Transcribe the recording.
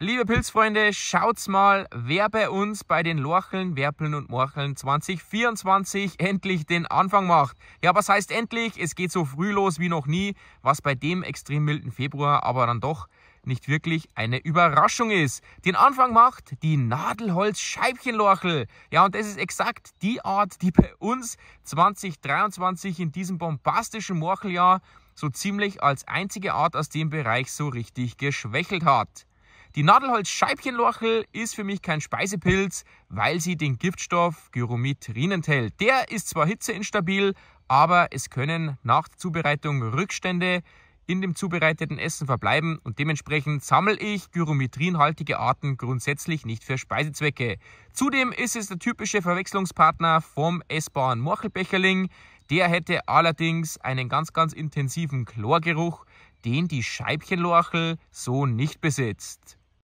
Liebe Pilzfreunde, schaut's mal, wer bei uns bei den Lorcheln, Werpeln und Morcheln 2024 endlich den Anfang macht. Ja, was heißt endlich? Es geht so früh los wie noch nie, was bei dem extrem milden Februar aber dann doch nicht wirklich eine Überraschung ist. Den Anfang macht die Nadelholzscheibchenlorchel. Ja, und das ist exakt die Art, die bei uns 2023 in diesem bombastischen Morcheljahr so ziemlich als einzige Art aus dem Bereich so richtig geschwächelt hat. Die Nadelholzscheibchenlorchel ist für mich kein Speisepilz, weil sie den Giftstoff Gyrometrin enthält. Der ist zwar hitzeinstabil, aber es können nach der Zubereitung Rückstände in dem zubereiteten Essen verbleiben und dementsprechend sammle ich gyrometrinhaltige Arten grundsätzlich nicht für Speisezwecke. Zudem ist es der typische Verwechslungspartner vom essbaren Morchelbecherling. Der hätte allerdings einen ganz, ganz intensiven Chlorgeruch, den die Scheibchenlorchel so nicht besitzt.